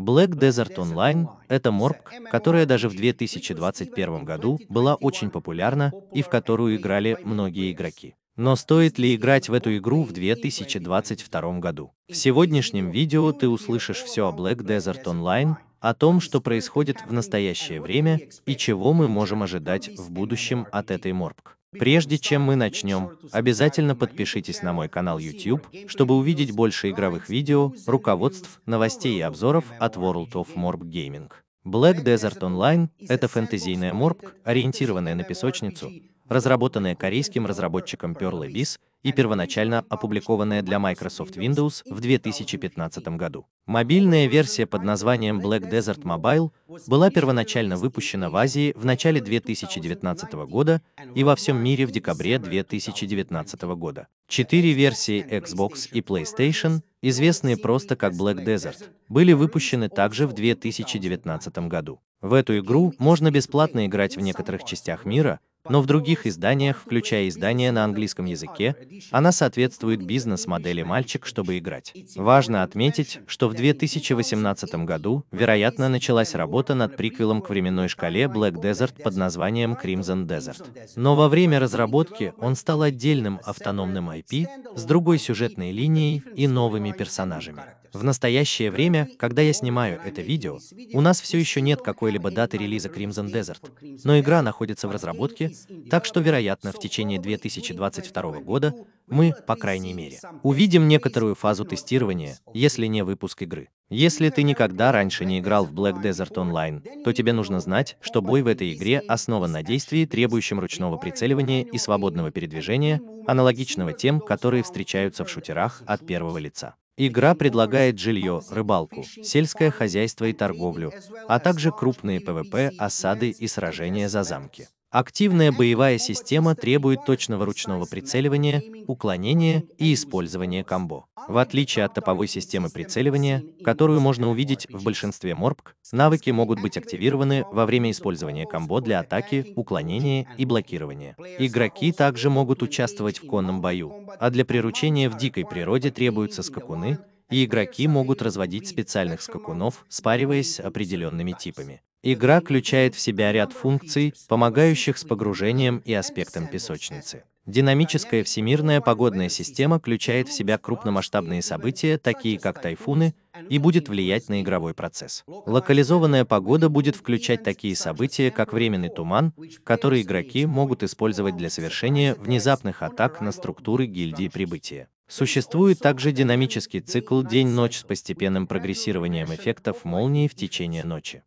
Black Desert Online — это морг, которая даже в 2021 году была очень популярна и в которую играли многие игроки. Но стоит ли играть в эту игру в 2022 году? В сегодняшнем видео ты услышишь все о Black Desert Online, о том, что происходит в настоящее время и чего мы можем ожидать в будущем от этой морг. Прежде чем мы начнем, обязательно подпишитесь на мой канал YouTube, чтобы увидеть больше игровых видео, руководств, новостей и обзоров от World of Morb Gaming. Black Desert Online — это фэнтезийная морб, ориентированная на песочницу, разработанная корейским разработчиком Perl Abyss и первоначально опубликованная для Microsoft Windows в 2015 году. Мобильная версия под названием Black Desert Mobile была первоначально выпущена в Азии в начале 2019 года и во всем мире в декабре 2019 года. Четыре версии Xbox и PlayStation, известные просто как Black Desert, были выпущены также в 2019 году. В эту игру можно бесплатно играть в некоторых частях мира, но в других изданиях, включая издания на английском языке, она соответствует бизнес-модели «Мальчик, чтобы играть». Важно отметить, что в 2018 году, вероятно, началась работа над приквелом к временной шкале Black Desert под названием Crimson Desert. Но во время разработки он стал отдельным автономным IP с другой сюжетной линией и новыми персонажами. В настоящее время, когда я снимаю это видео, у нас все еще нет какой-либо даты релиза Crimson Desert, но игра находится в разработке, так что, вероятно, в течение 2022 года мы, по крайней мере, увидим некоторую фазу тестирования, если не выпуск игры. Если ты никогда раньше не играл в Black Desert Online, то тебе нужно знать, что бой в этой игре основан на действии, требующем ручного прицеливания и свободного передвижения, аналогичного тем, которые встречаются в шутерах от первого лица. Игра предлагает жилье, рыбалку, сельское хозяйство и торговлю, а также крупные ПВП, осады и сражения за замки. Активная боевая система требует точного ручного прицеливания, уклонения и использования комбо. В отличие от топовой системы прицеливания, которую можно увидеть в большинстве морпк, навыки могут быть активированы во время использования комбо для атаки, уклонения и блокирования. Игроки также могут участвовать в конном бою, а для приручения в дикой природе требуются скакуны, и игроки могут разводить специальных скакунов, спариваясь с определенными типами. Игра включает в себя ряд функций, помогающих с погружением и аспектом песочницы. Динамическая всемирная погодная система включает в себя крупномасштабные события, такие как тайфуны, и будет влиять на игровой процесс. Локализованная погода будет включать такие события, как временный туман, который игроки могут использовать для совершения внезапных атак на структуры гильдии прибытия. Существует также динамический цикл день-ночь с постепенным прогрессированием эффектов молнии в течение ночи.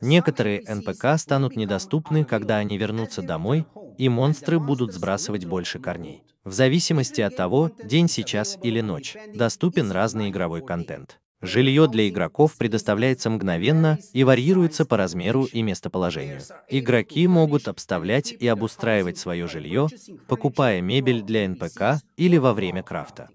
Некоторые НПК станут недоступны, когда они вернутся домой, и монстры будут сбрасывать больше корней. В зависимости от того, день сейчас или ночь, доступен разный игровой контент. Жилье для игроков предоставляется мгновенно и варьируется по размеру и местоположению. Игроки могут обставлять и обустраивать свое жилье, покупая мебель для НПК или во время крафта.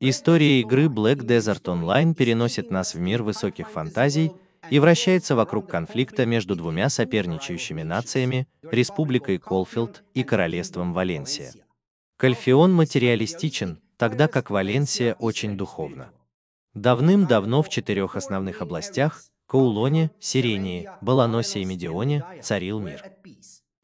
История игры Black Desert Online переносит нас в мир высоких фантазий и вращается вокруг конфликта между двумя соперничающими нациями, Республикой Колфилд и Королевством Валенсия. Кальфион материалистичен, тогда как Валенсия очень духовна. Давным-давно в четырех основных областях – Каулоне, Сирении, Баланосе и Медионе – царил мир.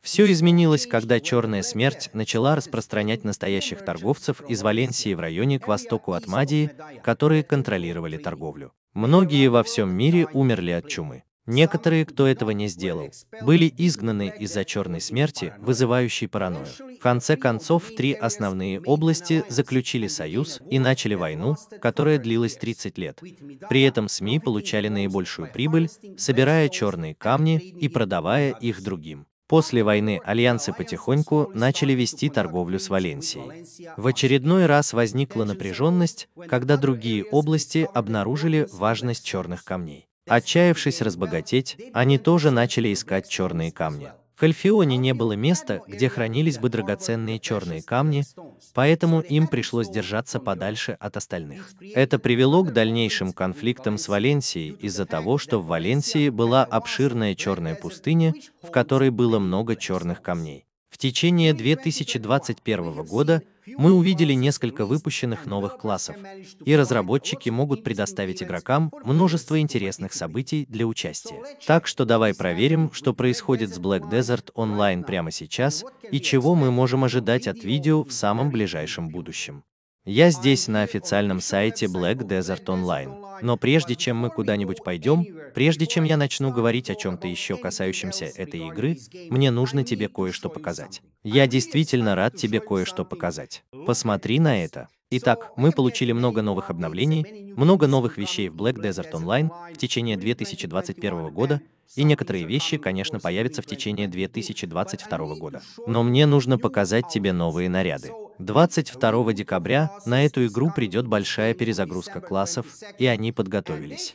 Все изменилось, когда Черная Смерть начала распространять настоящих торговцев из Валенсии в районе к востоку от Мадии, которые контролировали торговлю. Многие во всем мире умерли от чумы. Некоторые, кто этого не сделал, были изгнаны из-за черной смерти, вызывающей паранойю. В конце концов, три основные области заключили союз и начали войну, которая длилась 30 лет. При этом СМИ получали наибольшую прибыль, собирая черные камни и продавая их другим. После войны альянсы потихоньку начали вести торговлю с Валенсией. В очередной раз возникла напряженность, когда другие области обнаружили важность черных камней. Отчаявшись разбогатеть, они тоже начали искать черные камни. В Эльфионе не было места, где хранились бы драгоценные черные камни, поэтому им пришлось держаться подальше от остальных. Это привело к дальнейшим конфликтам с Валенсией из-за того, что в Валенсии была обширная черная пустыня, в которой было много черных камней течение 2021 года мы увидели несколько выпущенных новых классов, и разработчики могут предоставить игрокам множество интересных событий для участия. Так что давай проверим, что происходит с Black Desert Online прямо сейчас и чего мы можем ожидать от видео в самом ближайшем будущем. Я здесь на официальном сайте Black Desert Online. Но прежде чем мы куда-нибудь пойдем, прежде чем я начну говорить о чем-то еще касающемся этой игры, мне нужно тебе кое-что показать. Я действительно рад тебе кое-что показать. Посмотри на это. Итак, мы получили много новых обновлений, много новых вещей в Black Desert Online в течение 2021 года, и некоторые вещи, конечно, появятся в течение 2022 года. Но мне нужно показать тебе новые наряды. 22 декабря на эту игру придет большая перезагрузка классов, и они подготовились.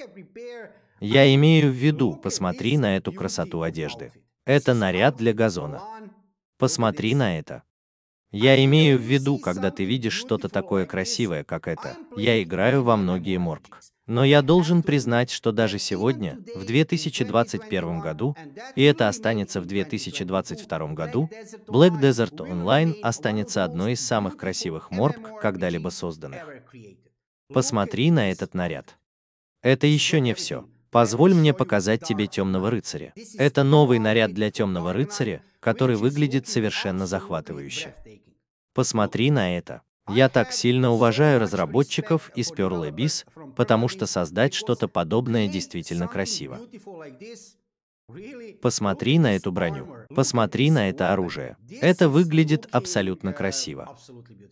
Я имею в виду, посмотри на эту красоту одежды. Это наряд для газона. Посмотри на это. Я имею в виду, когда ты видишь что-то такое красивое, как это. Я играю во многие морбк. Но я должен признать, что даже сегодня, в 2021 году, и это останется в 2022 году, Black Desert Online останется одной из самых красивых морб, когда-либо созданных. Посмотри на этот наряд. Это еще не все. Позволь мне показать тебе темного рыцаря. Это новый наряд для темного рыцаря, который выглядит совершенно захватывающе. Посмотри на это. Я так сильно уважаю разработчиков из Perl Abyss, потому что создать что-то подобное действительно красиво. Посмотри на эту броню. Посмотри на это оружие. Это выглядит абсолютно красиво.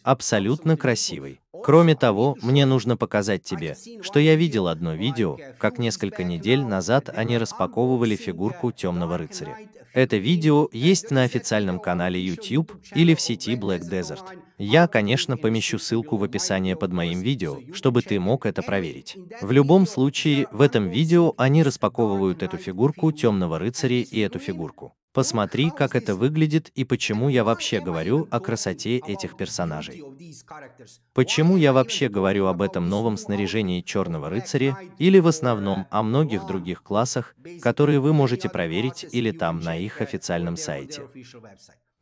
Абсолютно красивый. Кроме того, мне нужно показать тебе, что я видел одно видео, как несколько недель назад они распаковывали фигурку темного рыцаря. Это видео есть на официальном канале YouTube или в сети Black Desert. Я, конечно, помещу ссылку в описании под моим видео, чтобы ты мог это проверить. В любом случае, в этом видео они распаковывают эту фигурку темного рыцаря и эту фигурку. Посмотри, как это выглядит и почему я вообще говорю о красоте этих персонажей. Почему я вообще говорю об этом новом снаряжении Черного Рыцаря или в основном о многих других классах, которые вы можете проверить или там на их официальном сайте.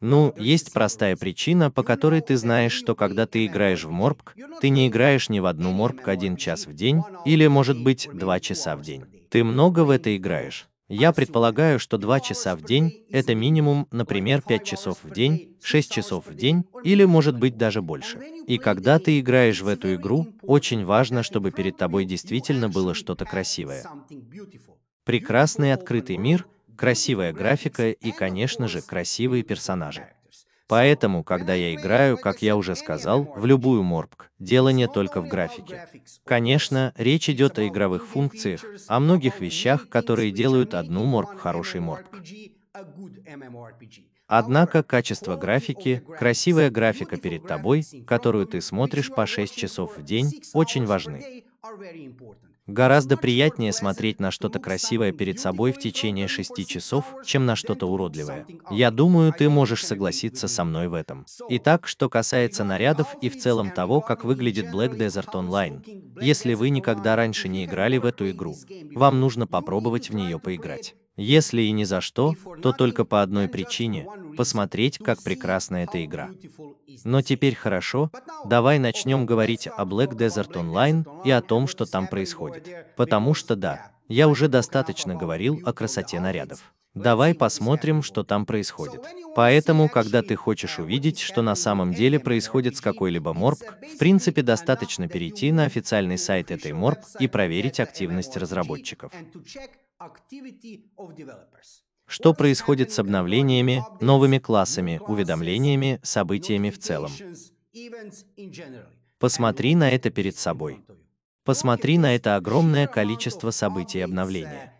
Ну, есть простая причина, по которой ты знаешь, что когда ты играешь в морбк, ты не играешь ни в одну морбк один час в день, или, может быть, два часа в день. Ты много в это играешь. Я предполагаю, что два часа в день – это минимум, например, пять часов в день, шесть часов в день, или, может быть, даже больше. И когда ты играешь в эту игру, очень важно, чтобы перед тобой действительно было что-то красивое. Прекрасный открытый мир – красивая графика и, конечно же, красивые персонажи. Поэтому, когда я играю, как я уже сказал, в любую морбк, дело не только в графике. Конечно, речь идет о игровых функциях, о многих вещах, которые делают одну морбк хорошей морбк. Однако качество графики, красивая графика перед тобой, которую ты смотришь по 6 часов в день, очень важны. Гораздо приятнее смотреть на что-то красивое перед собой в течение шести часов, чем на что-то уродливое. Я думаю, ты можешь согласиться со мной в этом. Итак, что касается нарядов и в целом того, как выглядит Black Desert Online, если вы никогда раньше не играли в эту игру, вам нужно попробовать в нее поиграть. Если и ни за что, то только по одной причине, посмотреть, как прекрасна эта игра. Но теперь хорошо, давай начнем говорить о Black Desert Online и о том, что там происходит. Потому что да, я уже достаточно говорил о красоте нарядов. Давай посмотрим, что там происходит. Поэтому, когда ты uh, хочешь увидеть, что на самом деле uh, происходит с какой-либо морб, в принципе достаточно перейти на официальный сайт этой морб и проверить активность разработчиков что происходит с обновлениями, новыми классами, уведомлениями, событиями в целом. Посмотри на это перед собой. Посмотри на это огромное количество событий и обновления.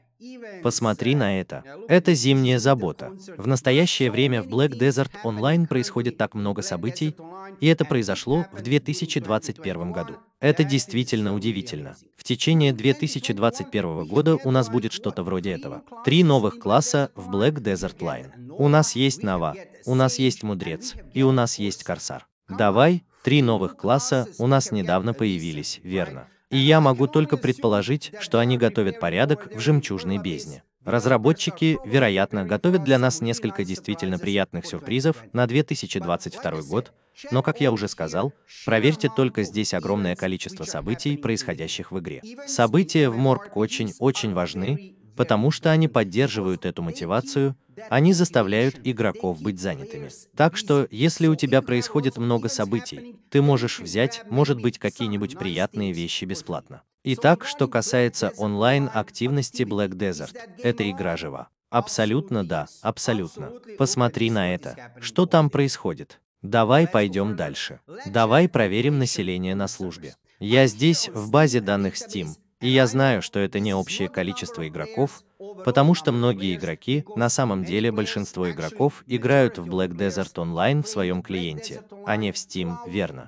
Посмотри на это. Это зимняя забота. В настоящее время в Black Desert Online происходит так много событий, и это произошло в 2021 году. Это действительно удивительно. В течение 2021 года у нас будет что-то вроде этого. Три новых класса в Black Desert Line. У нас есть Нова, у нас есть Мудрец, и у нас есть Корсар. Давай, три новых класса у нас недавно появились, верно? и я могу только предположить, что они готовят порядок в жемчужной бездне. Разработчики, вероятно, готовят для нас несколько действительно приятных сюрпризов на 2022 год, но, как я уже сказал, проверьте только здесь огромное количество событий, происходящих в игре. События в Морг очень-очень важны, потому что они поддерживают эту мотивацию, они заставляют игроков быть занятыми. Так что, если у тебя происходит много событий, ты можешь взять, может быть, какие-нибудь приятные вещи бесплатно. Итак, что касается онлайн-активности Black Desert, эта игра жива. Абсолютно да, абсолютно. Посмотри на это. Что там происходит? Давай пойдем дальше. Давай проверим население на службе. Я здесь, в базе данных Steam, и я знаю, что это не общее количество игроков, Потому что многие игроки, на самом деле большинство игроков, играют в Black Desert Online в своем клиенте, а не в Steam, верно.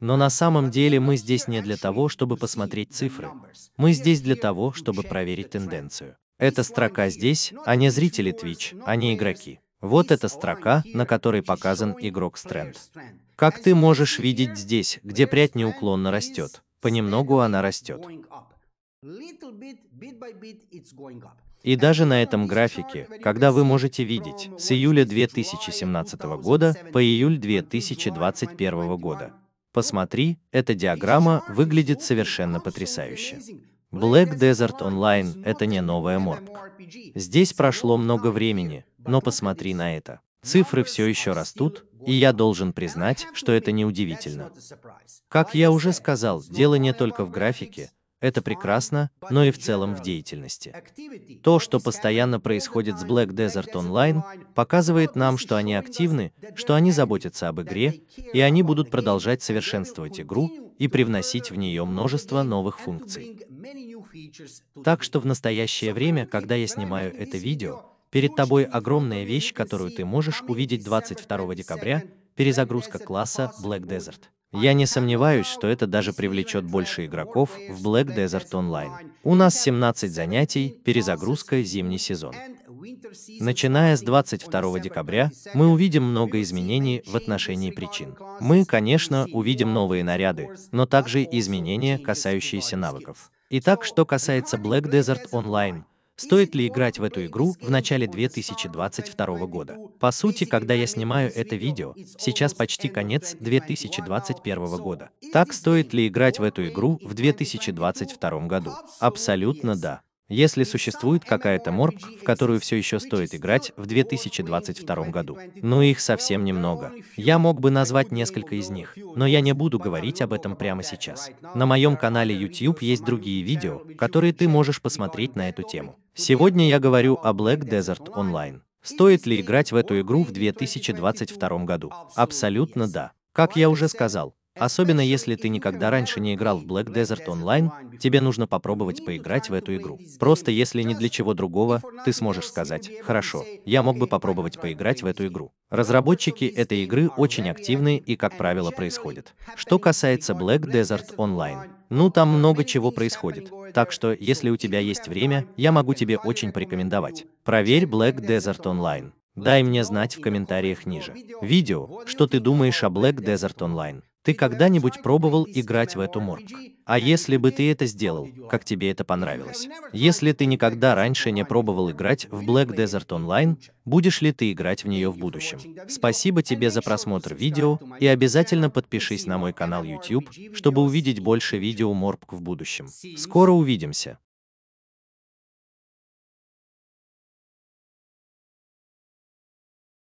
Но на самом деле мы здесь не для того, чтобы посмотреть цифры. Мы здесь для того, чтобы проверить тенденцию. Эта строка здесь, а не зрители Twitch, а не игроки. Вот эта строка, на которой показан игрок стренд. Как ты можешь видеть здесь, где прядь неуклонно растет, понемногу она растет. И даже на этом графике, когда вы можете видеть с июля 2017 года по июль 2021 года, посмотри, эта диаграмма выглядит совершенно потрясающе. Black Desert Online — это не новая морг. Здесь прошло много времени, но посмотри на это. Цифры все еще растут, и я должен признать, что это неудивительно. Как я уже сказал, дело не только в графике, это прекрасно, но и в целом в деятельности. То, что постоянно происходит с Black Desert Online, показывает нам, что они активны, что они заботятся об игре, и они будут продолжать совершенствовать игру и привносить в нее множество новых функций. Так что в настоящее время, когда я снимаю это видео, перед тобой огромная вещь, которую ты можешь увидеть 22 декабря, перезагрузка класса Black Desert. Я не сомневаюсь, что это даже привлечет больше игроков в Black Desert Online. У нас 17 занятий, перезагрузка, зимний сезон. Начиная с 22 декабря, мы увидим много изменений в отношении причин. Мы, конечно, увидим новые наряды, но также изменения, касающиеся навыков. Итак, что касается Black Desert Online, Стоит ли играть в эту игру в начале 2022 года? По сути, когда я снимаю это видео, сейчас почти конец 2021 года. Так стоит ли играть в эту игру в 2022 году? Абсолютно да если существует какая-то морг, в которую все еще стоит играть в 2022 году. Но ну, их совсем немного. Я мог бы назвать несколько из них, но я не буду говорить об этом прямо сейчас. На моем канале YouTube есть другие видео, которые ты можешь посмотреть на эту тему. Сегодня я говорю о Black Desert Online. Стоит ли играть в эту игру в 2022 году? Абсолютно да. Как я уже сказал, Особенно если ты никогда раньше не играл в Black Desert Online, тебе нужно попробовать поиграть в эту игру. Просто если ни для чего другого, ты сможешь сказать, хорошо, я мог бы попробовать поиграть в эту игру. Разработчики этой игры очень активны и, как правило, происходит. Что касается Black Desert Online, ну там много чего происходит. Так что, если у тебя есть время, я могу тебе очень порекомендовать. Проверь Black Desert Online. Дай мне знать в комментариях ниже. Видео, что ты думаешь о Black Desert Online. Ты когда-нибудь пробовал играть в эту морг? А если бы ты это сделал, как тебе это понравилось? Если ты никогда раньше не пробовал играть в Black Desert Online, будешь ли ты играть в нее в будущем? Спасибо тебе за просмотр видео и обязательно подпишись на мой канал YouTube, чтобы увидеть больше видео Морбк в будущем. Скоро увидимся!